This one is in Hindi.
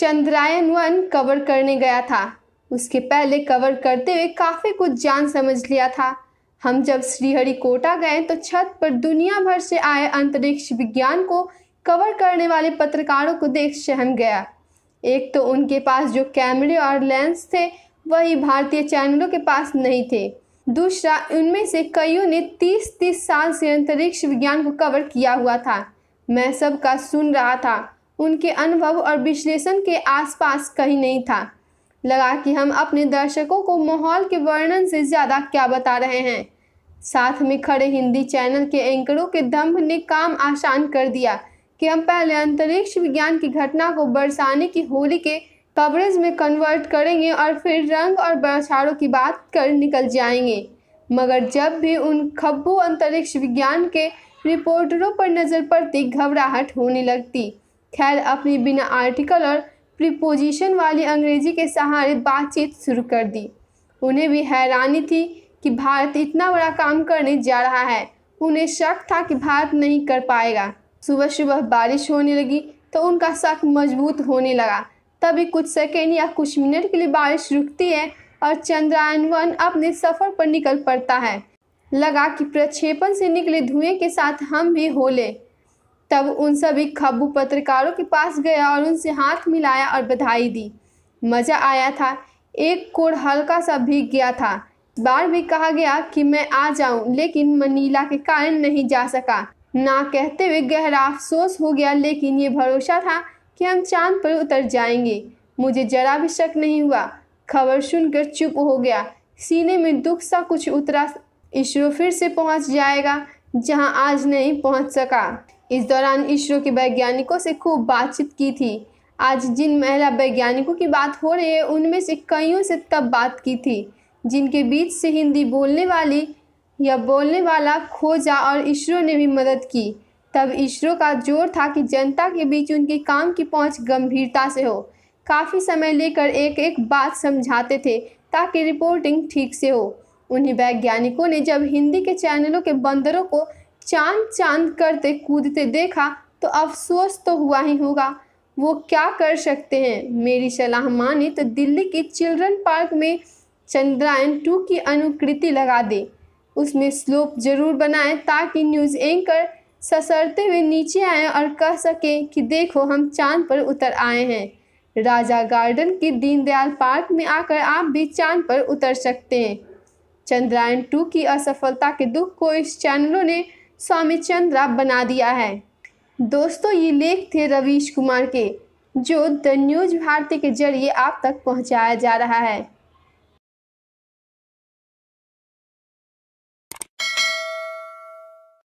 चंद्रायन वन कवर करने गया था उसके पहले कवर करते हुए काफ़ी कुछ जान समझ लिया था हम जब श्रीहरिकोटा गए तो छत पर दुनिया भर से आए अंतरिक्ष विज्ञान को कवर करने वाले पत्रकारों को देख सहम गया एक तो उनके पास जो कैमरे और लेंस थे वही भारतीय चैनलों के पास नहीं थे दूसरा उनमें से कईयों ने तीस तीस साल से अंतरिक्ष विज्ञान को कवर किया हुआ था मैं सबका सुन रहा था उनके अनुभव और विश्लेषण के आसपास कहीं नहीं था लगा कि हम अपने दर्शकों को माहौल के वर्णन से ज़्यादा क्या बता रहे हैं साथ में खड़े हिंदी चैनल के एंकरों के दम्भ ने काम आसान कर दिया कि हम पहले अंतरिक्ष विज्ञान की घटना को बरसाने की होली के कवरेज में कन्वर्ट करेंगे और फिर रंग और बौछारों की बात कर निकल जाएंगे मगर जब भी उन खब्बू अंतरिक्ष विज्ञान के रिपोर्टरों पर नज़र पड़ती घबराहट होने लगती खैर अपनी बिना आर्टिकल और प्रिपोजिशन वाली अंग्रेजी के सहारे बातचीत शुरू कर दी उन्हें भी हैरानी थी कि भारत इतना बड़ा काम करने जा रहा है उन्हें शक था कि भारत नहीं कर पाएगा सुबह सुबह बारिश होने लगी तो उनका शक मजबूत होने लगा तभी कुछ सेकेंड या कुछ मिनट के लिए बारिश रुकती है और चंद्रयान वन अपने सफ़र पर निकल पड़ता है लगा कि प्रक्षेपण से निकले धुएं के साथ हम भी हो ले तब उन सभी खबू पत्रकारों के पास गया और उनसे हाथ मिलाया और बधाई दी मज़ा आया था एक कोड़ हल्का सा भीग गया था बार भी कहा गया कि मैं आ जाऊं लेकिन मनीला के कारण नहीं जा सका ना कहते हुए गहरा अफसोस हो गया लेकिन ये भरोसा था कि हम चांद पर उतर जाएंगे मुझे जरा भी शक नहीं हुआ खबर सुनकर चुप हो गया सीने में दुख सा कुछ उतरा इसरो फिर से पहुंच जाएगा जहां आज नहीं पहुंच सका इस दौरान इसरो के वैज्ञानिकों से खूब बातचीत की थी आज जिन महिला वैज्ञानिकों की बात हो रही है उनमें से कईयों से तब बात की थी जिनके बीच से हिंदी बोलने वाली या बोलने वाला खोजा और इसरो ने भी मदद की तब इसरो का जोर था कि जनता के बीच उनके काम की पहुंच गंभीरता से हो काफ़ी समय लेकर एक एक बात समझाते थे ताकि रिपोर्टिंग ठीक से हो उन्हीं वैज्ञानिकों ने जब हिंदी के चैनलों के बंदरों को चांद चांद करते कूदते देखा तो अफसोस तो हुआ ही होगा वो क्या कर सकते हैं मेरी सलाह माने तो दिल्ली के चिल्ड्रन पार्क में चंद्रायन टू की अनुकृति लगा दे उसमें स्लोप जरूर बनाएं ताकि न्यूज़ एंकर ससरते हुए नीचे आए और कह सकें कि देखो हम चांद पर उतर आए हैं राजा गार्डन के दीनदयाल पार्क में आकर आप भी चांद पर उतर सकते हैं चंद्रायन टू की असफलता के दुख को इस चैनलों ने स्वामी चंद्रा बना दिया है दोस्तों ये लेख थे रवीश कुमार के जो द न्यूज भारती के जरिए आप तक पहुंचाया जा रहा है